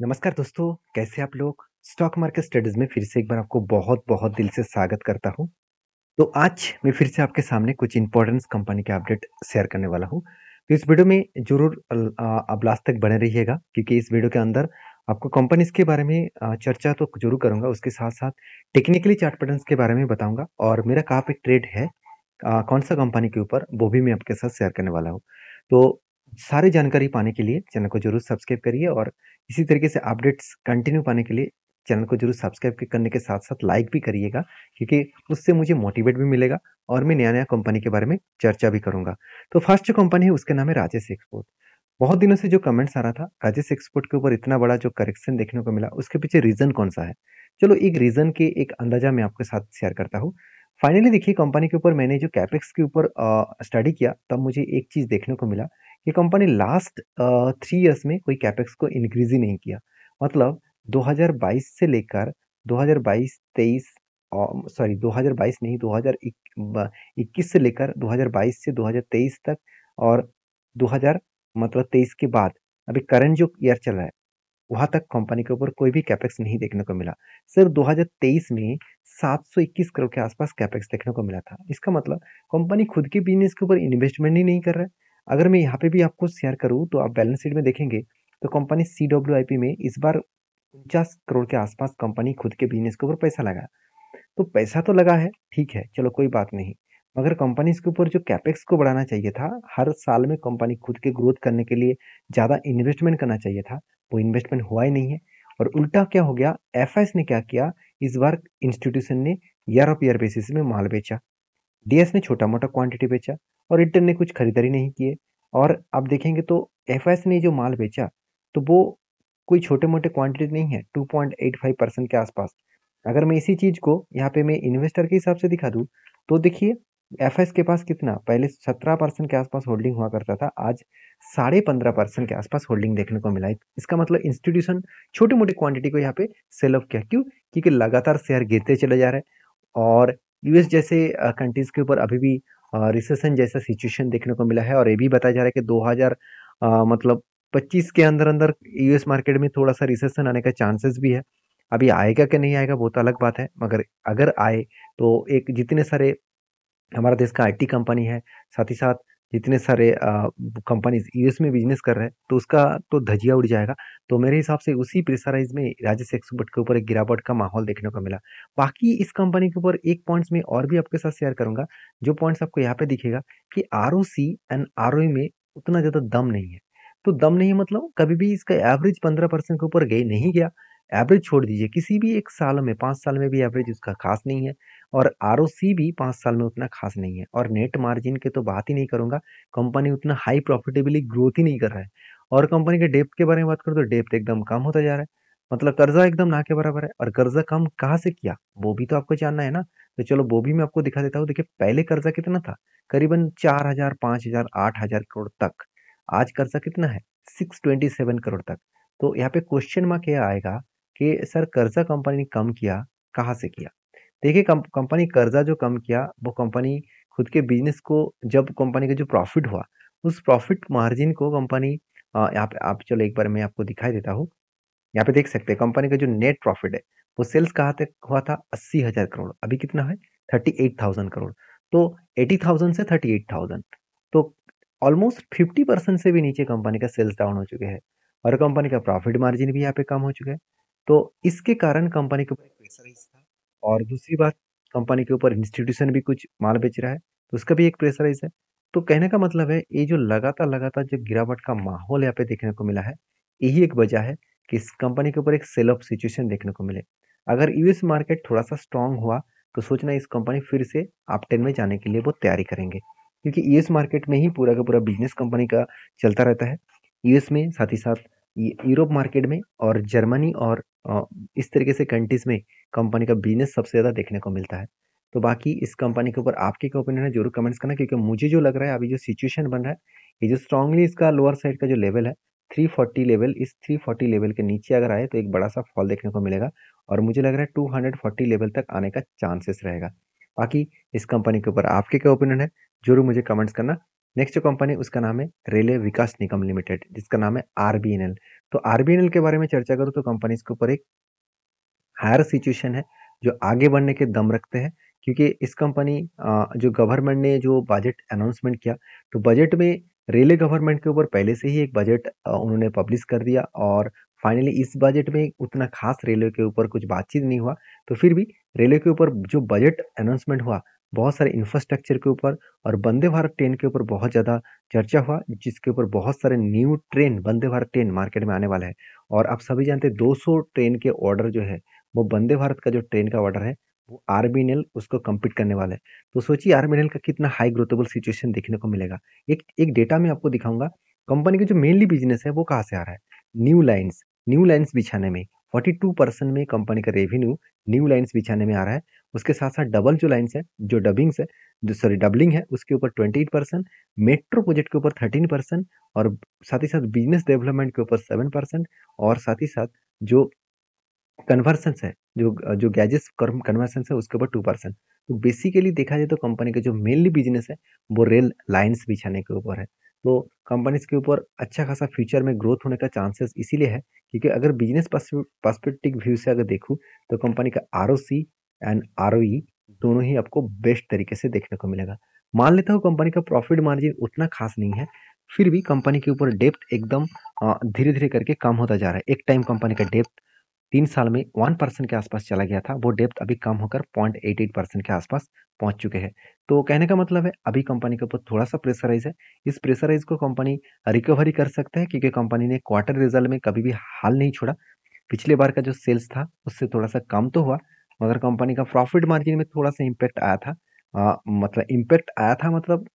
नमस्कार दोस्तों कैसे आप लोग स्टॉक मार्केट स्टडीज में फिर से एक बार आपको बहुत बहुत दिल से स्वागत करता हूं तो आज मैं फिर से आपके सामने कुछ इंपॉर्टेंस कंपनी के अपडेट शेयर करने वाला हूं तो इस वीडियो में जरूर आप लास्ट तक बने रहिएगा क्योंकि इस वीडियो के अंदर आपको कंपनीज के बारे में चर्चा तो जरूर करूंगा उसके साथ साथ टेक्निकली चार्ट पैटर्न के बारे में बताऊंगा और मेरा कहाँ पे ट्रेड है कौन सा कंपनी के ऊपर वो भी मैं आपके साथ शेयर करने वाला हूँ तो सारी जानकारी पाने के लिए चैनल को जरूर सब्सक्राइब करिए और इसी तरीके से अपडेट्स कंटिन्यू पाने के लिए चैनल को जरूर सब्सक्राइब करने के साथ साथ लाइक भी करिएगा क्योंकि उससे मुझे मोटिवेट भी मिलेगा और मैं नया नया कंपनी के बारे में चर्चा भी करूंगा तो फर्स्ट जो कंपनी है उसका नाम है राजेश एक्सपोर्ट बहुत दिनों से जो कमेंट्स आ रहा था राजेश एक्सपोर्ट के ऊपर इतना बड़ा जो करेक्शन देखने को मिला उसके पीछे रीज़न कौन सा है चलो एक रीज़न के एक अंदाजा मैं आपके साथ शेयर करता हूँ फाइनली देखिए कंपनी के ऊपर मैंने जो कैपेक्स के ऊपर स्टडी किया तब मुझे एक चीज़ देखने को मिला ये कंपनी लास्ट थ्री इयर्स में कोई कैपेक्स को इंक्रीज ही नहीं किया मतलब 2022 से लेकर 2022 23 सॉरी 2022 नहीं 2021 uh, से लेकर 2022 से 2023 तक और 2000 मतलब 23 के बाद अभी करंट जो ईयर चल रहा है वहाँ तक कंपनी के ऊपर कोई भी कैपेक्स नहीं देखने को मिला सिर्फ 2023 में 721 करोड़ के आसपास कैपेक्स देखने को मिला था इसका मतलब कंपनी खुद के बिजनेस के ऊपर इन्वेस्टमेंट ही नहीं कर रहा है अगर मैं यहाँ पे भी आपको शेयर करूँ तो आप बैलेंस शीट में देखेंगे तो company C W I P में इस बार उनचास करोड़ के आसपास कंपनी खुद के बिजनेस के ऊपर पैसा लगा तो पैसा तो लगा है ठीक है चलो कोई बात नहीं मगर कंपनी इसके ऊपर जो कैपेक्स को बढ़ाना चाहिए था हर साल में कंपनी खुद के ग्रोथ करने के लिए ज़्यादा इन्वेस्टमेंट करना चाहिए था वो इन्वेस्टमेंट हुआ ही नहीं है और उल्टा क्या हो गया एफ ने क्या किया इस बार इंस्टीट्यूशन ने ईयर ऑफ ईयर बेसिस में माल बेचा डीएस ने छोटा मोटा क्वांटिटी बेचा और रिटर्न ने कुछ खरीदारी नहीं किए और आप देखेंगे तो एफ ने जो माल बेचा तो वो कोई छोटे मोटे क्वांटिटी नहीं है 2.85 परसेंट के आसपास अगर मैं इसी चीज़ को यहाँ पे मैं इन्वेस्टर के हिसाब से दिखा दूँ तो देखिए एफ के पास कितना पहले सत्रह परसेंट के आसपास होल्डिंग हुआ करता था आज साढ़े पंद्रह परसेंट के आसपास होल्डिंग देखने को मिला है इसका मतलब इंस्टीट्यूशन छोटे मोटे क्वांटिटी को यहाँ पे सेल ऑफ किया क्यों क्योंकि लगातार शेयर गिरते चले जा रहे हैं और यूएस जैसे कंट्रीज़ के ऊपर अभी भी रिसेशन जैसा सिचुएशन देखने को मिला है और ये भी बताया जा रहा है कि 2000 आ, मतलब 25 के अंदर अंदर यूएस मार्केट में थोड़ा सा रिसेशन आने का चांसेस भी है अभी आएगा कि नहीं आएगा बहुत तो अलग बात है मगर अगर आए तो एक जितने सारे हमारा देश का आईटी कंपनी है साथ ही साथ जितने सारे कंपनीज यूएस में बिजनेस कर रहे हैं तो उसका तो धजिया उड़ जाएगा तो मेरे हिसाब से उसी प्रेशराइज में राजेश एक्सपर्ट के ऊपर एक गिरावट का माहौल देखने को मिला बाकी इस कंपनी के ऊपर एक पॉइंट्स में और भी आपके साथ शेयर करूंगा जो पॉइंट्स आपको यहाँ पे दिखेगा कि आर एंड आर में उतना ज़्यादा दम नहीं है तो दम नहीं है मतलब कभी भी इसका एवरेज पंद्रह परसेंट के ऊपर गई नहीं गया एवरेज छोड़ दीजिए किसी भी एक साल में पाँच साल में भी एवरेज उसका खास नहीं है और आर भी पाँच साल में उतना खास नहीं है और नेट मार्जिन के तो बात ही नहीं करूँगा कंपनी उतना हाई प्रॉफिटेबली ग्रोथ ही नहीं कर रहा है और कंपनी के डेप्थ के बारे में बात करूँ तो डेप्थ एकदम कम होता जा रहा है मतलब कर्जा एकदम ना के बराबर है और कर्जा कम कहाँ से किया वो भी तो आपको जानना है ना तो चलो वो भी मैं आपको दिखा देता हूँ देखिए पहले कर्जा कितना था करीबन चार हजार पाँच हजार आठ हजार करोड़ तक आज कर्जा कितना है सिक्स ट्वेंटी सेवन करोड़ तक तो यहाँ पे क्वेश्चन मार्क यह आएगा कि सर कर्जा कंपनी ने कम किया कहाँ से किया देखिए कंपनी कर्जा जो कम किया वो कंपनी खुद के बिजनेस को जब कंपनी का जो प्रॉफिट हुआ उस प्रॉफिट मार्जिन को कंपनी यहाँ पे आप चलो एक बार मैं आपको दिखाई देता हूँ यहाँ पे देख सकते हैं कंपनी का जो नेट प्रॉफिट है वो सेल्स कहाँ तक हुआ था अस्सी हज़ार करोड़ अभी कितना है थर्टी एट थाउजेंड करोड़ तो एटी थाउजेंड से थर्टी एट थाउजेंड तो ऑलमोस्ट फिफ्टी परसेंट से भी नीचे कंपनी का सेल्स डाउन हो चुके हैं और कंपनी का प्रॉफिट मार्जिन भी यहाँ पे कम हो चुका है तो इसके कारण कंपनी के ऊपर प्रेशर और दूसरी बात कंपनी के ऊपर इंस्टीट्यूशन भी कुछ माल बेच रहा है तो उसका भी एक प्रेशराइज है तो कहने का मतलब है ये जो लगातार लगातार जो गिरावट का माहौल यहाँ पे देखने को मिला है यही एक वजह है कि इस कंपनी के ऊपर एक सेल ऑफ सिचुएशन देखने को मिले अगर यूएस मार्केट थोड़ा सा स्ट्रांग हुआ तो सोचना इस कंपनी फिर से आप टेन में जाने के लिए वो तैयारी करेंगे क्योंकि यूएस मार्केट में ही पूरा का पूरा बिजनेस कंपनी का चलता रहता है यूएस में साथ ही साथ यूरोप मार्केट में और जर्मनी और इस तरीके से कंट्रीज़ में कंपनी का बिजनेस सबसे ज़्यादा देखने को मिलता है तो बाकी इस कंपनी के ऊपर आपके क्या ओपिनियन है जरूर कमेंट्स करना क्योंकि मुझे जो लग रहा है अभी जो सिचुएशन बन रहा है ये जो स्ट्रांगली इसका लोअर साइड का जो लेवल है 340 लेवल इस 340 लेवल के नीचे अगर आए तो एक बड़ा सा फॉल देखने को मिलेगा और मुझे लग रहा है 240 लेवल तक आने का चांसेस रहेगा बाकी इस कंपनी के ऊपर आपके क्या ओपिनियन है जरूर मुझे कमेंट्स करना नेक्स्ट जो कंपनी उसका नाम है रेलवे विकास निगम लिमिटेड जिसका नाम है आर तो आर के बारे में चर्चा करूँ तो कंपनी के ऊपर एक हायर सिचुएशन है जो आगे बढ़ने के दम रखते हैं क्योंकि इस कंपनी जो गवर्नमेंट ने जो बजट अनाउंसमेंट किया तो बजट में रेलवे गवर्नमेंट के ऊपर पहले से ही एक बजट उन्होंने पब्लिश कर दिया और फाइनली इस बजट में उतना खास रेलवे के ऊपर कुछ बातचीत नहीं हुआ तो फिर भी रेलवे के ऊपर जो बजट अनाउंसमेंट हुआ बहुत सारे इंफ्रास्ट्रक्चर के ऊपर और वंदे भारत ट्रेन के ऊपर बहुत ज़्यादा चर्चा हुआ जिसके ऊपर बहुत सारे new train Vande Bharat train market में आने वाला है और आप सभी जानते हैं 200 ट्रेन के ऑर्डर जो है वो वंदे भारत का जो ट्रेन का ऑर्डर है वो आर उसको कम्पीट करने वाला है तो सोचिए आर का कितना हाई ग्रोथेबल सिचुएशन देखने को मिलेगा एक एक डेटा में आपको दिखाऊंगा कंपनी का जो मेनली बिजनेस है वो कहाँ से आ रहा है न्यू लाइन्स न्यू लाइन्स बिछाने में 42 परसेंट में कंपनी का रेवेन्यू न्यू लाइन्स बिछाने में आ रहा है उसके साथ साथ डबल जो लाइन्स है जो डबिंग्स है जो सॉरी डबलिंग है उसके ऊपर 28 परसेंट मेट्रो प्रोजेक्ट के ऊपर 13 परसेंट और साथ ही साथ बिजनेस डेवलपमेंट के ऊपर 7 परसेंट और साथ ही साथ जो कन्वर्सन है जो जो गैजेस कन्वर्सेंस है उसके ऊपर टू परसेंट तो बेसिकली देखा जाए तो कंपनी का जो मेनली बिजनेस है वो रेल लाइन्स बिछाने के ऊपर है तो कंपनीज के ऊपर अच्छा खासा फ्यूचर में ग्रोथ होने का चांसेस इसीलिए है क्योंकि अगर बिजनेस पर्सपेक्टिव व्यू से अगर देखूँ तो कंपनी का आर एंड आर दोनों ही आपको बेस्ट तरीके से देखने को मिलेगा मान लेता हूँ कंपनी का प्रॉफिट मार्जिन उतना खास नहीं है फिर भी कंपनी के ऊपर डेप्थ एकदम धीरे धीरे करके कम होता जा रहा है एक टाइम कंपनी का डेप्थ तीन साल में वन परसेंट के आसपास चला गया था वो डेप्थ अभी कम होकर पॉइंट एट एट परसेंट के आसपास पहुंच चुके हैं तो कहने का मतलब है अभी कंपनी के ऊपर थोड़ा सा प्रेशराइज है इस प्रेशराइज को कंपनी रिकवरी कर सकते हैं क्योंकि कंपनी ने क्वार्टर रिजल्ट में कभी भी हाल नहीं छोड़ा पिछले बार का जो सेल्स था उससे थोड़ा सा कम तो हुआ मगर कंपनी का प्रॉफिट मार्जिन में थोड़ा सा इम्पैक्ट आया था आ, मतलब इम्पैक्ट आया था मतलब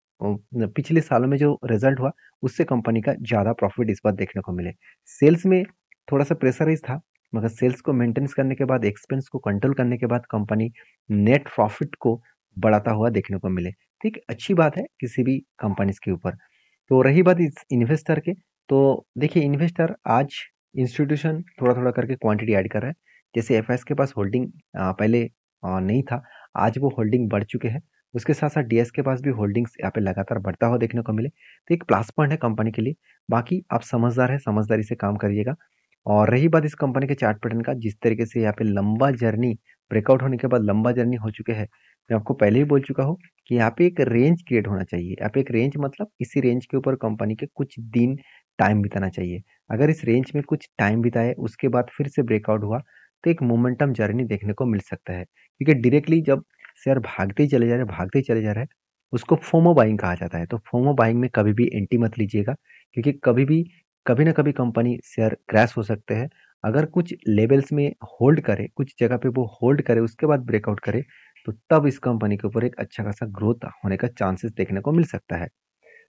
पिछले सालों में जो रिजल्ट हुआ उससे कंपनी का ज़्यादा प्रॉफिट इस बार देखने को मिले सेल्स में थोड़ा सा प्रेशराइज था मगर सेल्स को मेंटेनेंस करने के बाद एक्सपेंस को कंट्रोल करने के बाद कंपनी नेट प्रॉफिट को बढ़ाता हुआ देखने को मिले ठीक अच्छी बात है किसी भी कंपनीज के ऊपर तो रही बात इस इन्वेस्टर के तो देखिए इन्वेस्टर आज इंस्टीट्यूशन थोड़ा थोड़ा करके क्वांटिटी ऐड कर रहा है जैसे एफ के पास होल्डिंग पहले नहीं था आज वो होल्डिंग बढ़ चुके हैं उसके साथ साथ डीएस के पास भी होल्डिंग्स यहाँ पे लगातार बढ़ता हुआ देखने को मिले तो एक प्लास पॉइंट है कंपनी के लिए बाकी आप समझदार है समझदारी से काम करिएगा और रही बात इस कंपनी के चार्ट पैटर्न का जिस तरीके से यहाँ पे लंबा जर्नी ब्रेकआउट होने के बाद लंबा जर्नी हो चुके हैं मैं आपको पहले ही बोल चुका हूँ कि यहाँ पे एक रेंज क्रिएट होना चाहिए यहाँ पे एक रेंज मतलब इसी रेंज के ऊपर कंपनी के कुछ दिन टाइम बिताना चाहिए अगर इस रेंज में कुछ टाइम बिताए उसके बाद फिर से ब्रेकआउट हुआ तो एक मोमेंटम जर्नी देखने को मिल सकता है क्योंकि डायरेक्टली जब शेयर भागते ही चले जा रहे भागते ही चले जा रहे उसको फोमो बाइंग कहा जाता है तो फोमो बाइंग में कभी भी एंटी मत लीजिएगा क्योंकि कभी भी कभी ना कभी कंपनी शेयर क्रैश हो सकते हैं अगर कुछ लेवल्स में होल्ड करे कुछ जगह पे वो होल्ड करे उसके बाद ब्रेकआउट करे तो तब इस कंपनी के ऊपर एक अच्छा खासा ग्रोथ होने का चांसेस देखने को मिल सकता है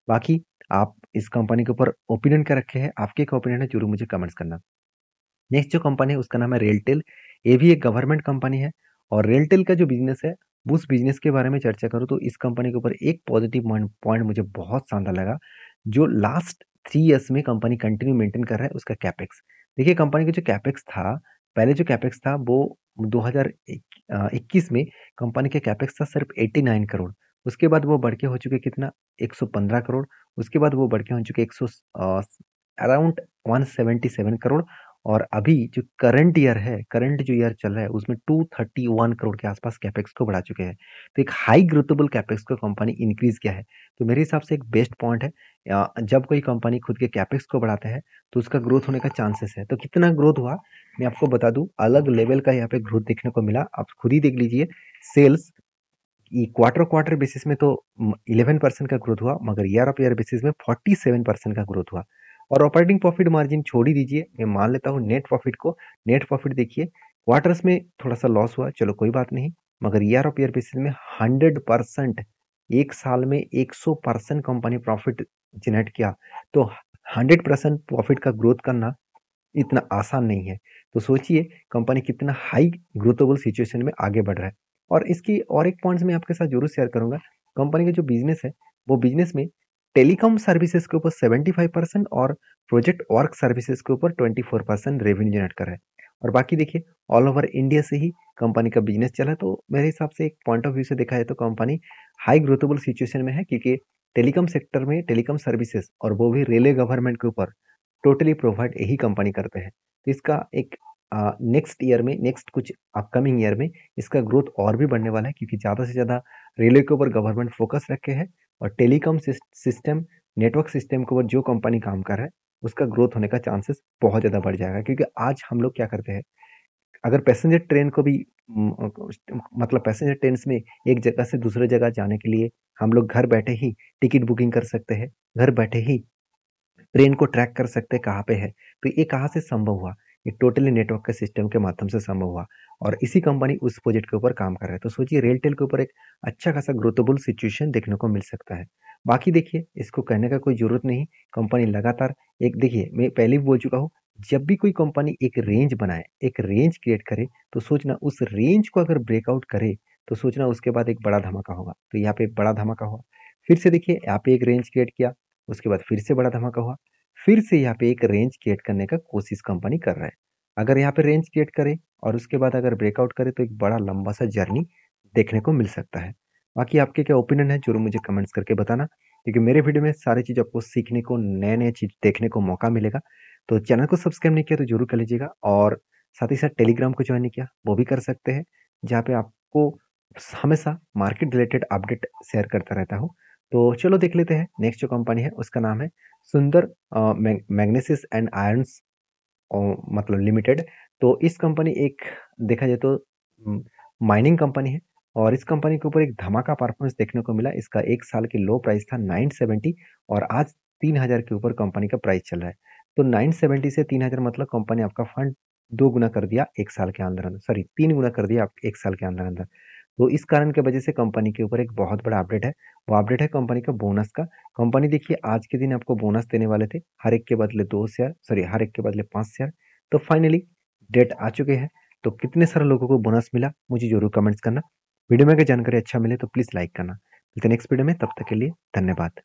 बाकी आप इस कंपनी के ऊपर ओपिनियन क्या रखे हैं आपके क्या ओपिनियन है जरूर मुझे कमेंट्स करना नेक्स्ट जो कंपनी है उसका नाम है रेलटेल ये भी एक गवर्नमेंट कंपनी है और रेलटेल का जो बिजनेस है उस बिजनेस के बारे में चर्चा करूँ तो इस कंपनी के ऊपर एक पॉजिटिव पॉइंट मुझे बहुत शानदार लगा जो लास्ट थ्री ईयर्स में कंपनी कंटिन्यू मेंटेन कर रहा है उसका कैपेक्स देखिए कंपनी का जो कैपेक्स था पहले जो कैपेक्स था वो 2021 में कंपनी का कैपेक्स था सिर्फ 89 करोड़ उसके बाद वो बढ़ के हो चुके कितना 115 करोड़ उसके बाद वो बढ़ के हो चुके एक अराउंड 177 करोड़ और अभी जो करंट ईयर है करंट जो ईयर चल रहा है उसमें टू थर्टी वन करोड़ के आसपास कैपेक्स को बढ़ा चुके हैं तो एक हाई ग्रोथेबल कैपेक्स को कंपनी इंक्रीज किया है तो मेरे हिसाब से एक बेस्ट पॉइंट है जब कोई कंपनी खुद के कैपेक्स को बढ़ाता है तो उसका ग्रोथ होने का चांसेस है तो कितना ग्रोथ हुआ मैं आपको बता दू अलग लेवल का यहाँ पे ग्रोथ देखने को मिला आप खुद ही देख लीजिए सेल्स क्वार्टर क्वार्टर बेसिस में तो इलेवन परसेंट का ग्रोथ हुआ मगर ईयर ऑफ ईयर बेसिस में सेवन परसेंट का ग्रोथ हुआ और ऑपरेटिंग प्रॉफिट मार्जिन छोड़ ही दीजिए मैं मान लेता हूँ नेट प्रॉफिट को नेट प्रॉफिट देखिए क्वार्टर्स में थोड़ा सा लॉस हुआ चलो कोई बात नहीं मगर ईयर ऑफ ईयर बेसिस में हंड्रेड परसेंट एक साल में एक सौ परसेंट कंपनी प्रॉफिट जनरेट किया तो हंड्रेड परसेंट प्रॉफिट का ग्रोथ करना इतना आसान नहीं है तो सोचिए कंपनी कितना हाई ग्रोथेबल सिचुएशन में आगे बढ़ रहा है और इसकी और एक पॉइंट्स मैं आपके साथ जरूर शेयर करूंगा कंपनी का जो बिजनेस है वो बिजनेस में टेलीकॉम सर्विसेज के ऊपर 75 परसेंट और प्रोजेक्ट वर्क सर्विसेज के ऊपर 24 परसेंट रेवेन्यू जनरेट कर रहा है और बाकी देखिए ऑल ओवर इंडिया से ही कंपनी का बिजनेस चला है तो मेरे हिसाब से एक पॉइंट ऑफ व्यू से देखा जाए तो कंपनी हाई ग्रोथेबल सिचुएशन में है क्योंकि टेलीकॉम सेक्टर में टेलीकॉम सर्विसेज और वो भी रेलवे गवर्नमेंट के ऊपर टोटली प्रोवाइड यही कंपनी करते हैं तो इसका एक नेक्स्ट ईयर में नेक्स्ट कुछ अपकमिंग ईयर में इसका ग्रोथ और भी बढ़ने वाला है क्योंकि ज़्यादा से ज़्यादा रेलवे के ऊपर गवर्नमेंट फोकस रखे हैं और टेलीकॉम सिस्टम नेटवर्क सिस्टम के ऊपर जो कंपनी काम कर रहा है उसका ग्रोथ होने का चांसेस बहुत ज़्यादा बढ़ जाएगा क्योंकि आज हम लोग क्या करते हैं अगर पैसेंजर ट्रेन को भी मतलब पैसेंजर ट्रेन में एक जगह से दूसरे जगह जाने के लिए हम लोग घर बैठे ही टिकट बुकिंग कर सकते हैं घर बैठे ही ट्रेन को ट्रैक कर सकते हैं कहाँ पे है तो ये कहाँ से संभव हुआ ये टोटली नेटवर्क के सिस्टम के माध्यम से संभव हुआ और इसी कंपनी उस प्रोजेक्ट के ऊपर काम कर रहा है तो सोचिए रेलटेल के ऊपर एक अच्छा खासा ग्रोथेबल सिचुएशन देखने को मिल सकता है बाकी देखिए इसको कहने का कोई ज़रूरत नहीं कंपनी लगातार एक देखिए मैं पहले भी बोल चुका हूँ जब भी कोई कंपनी एक रेंज बनाए एक रेंज क्रिएट करे तो सोचना उस रेंज को अगर ब्रेकआउट करे तो सोचना उसके बाद एक बड़ा धमाका होगा तो यहाँ पे बड़ा धमाका हुआ फिर से देखिए यहाँ पे एक रेंज क्रिएट किया उसके बाद फिर से बड़ा धमाका हुआ फिर से यहाँ पे एक रेंज क्रिएट करने का कोशिश कंपनी कर रहा है अगर यहाँ पे रेंज क्रिएट करे और उसके बाद अगर ब्रेकआउट करे तो एक बड़ा लंबा सा जर्नी देखने को मिल सकता है बाकी आपके क्या ओपिनियन है जरूर मुझे कमेंट्स करके बताना क्योंकि मेरे वीडियो में सारी चीज़ आपको सीखने को नए नए चीज़ देखने को मौका मिलेगा तो चैनल को सब्सक्राइब नहीं किया तो जरूर कर लीजिएगा और साथ ही साथ टेलीग्राम को ज्वाइन नहीं किया वो भी कर सकते हैं जहाँ पे आपको हमेशा मार्केट रिलेटेड अपडेट शेयर करता रहता हूँ तो चलो देख लेते हैं नेक्स्ट जो कंपनी है उसका नाम है सुंदर मैग्नेसिस एंड आयर्स मतलब लिमिटेड तो इस कंपनी एक देखा जाए तो माइनिंग कंपनी है और इस कंपनी के ऊपर एक धमाका परफॉर्मेंस देखने को मिला इसका एक साल के लो प्राइस था 970 और आज 3000 के ऊपर कंपनी का प्राइस चल रहा है तो 970 से 3000 मतलब कंपनी आपका फंड दो गुना कर दिया एक साल के अंदर अंदर सॉरी तीन गुना कर दिया आप एक साल के अंदर अंदर तो इस कारण के वजह से कंपनी के ऊपर एक बहुत बड़ा अपडेट है वो अपडेट है कंपनी का बोनस का कंपनी देखिए आज के दिन आपको बोनस देने वाले थे हर एक के बदले दो शेयर सॉरी हर एक के बदले पाँच शेयर तो फाइनली डेट आ चुके हैं तो कितने सारे लोगों को बोनस मिला मुझे जरूर कमेंट्स करना वीडियो में अगर जानकारी अच्छा मिले तो प्लीज़ लाइक करना नेक्स्ट वीडियो में तब तक के लिए धन्यवाद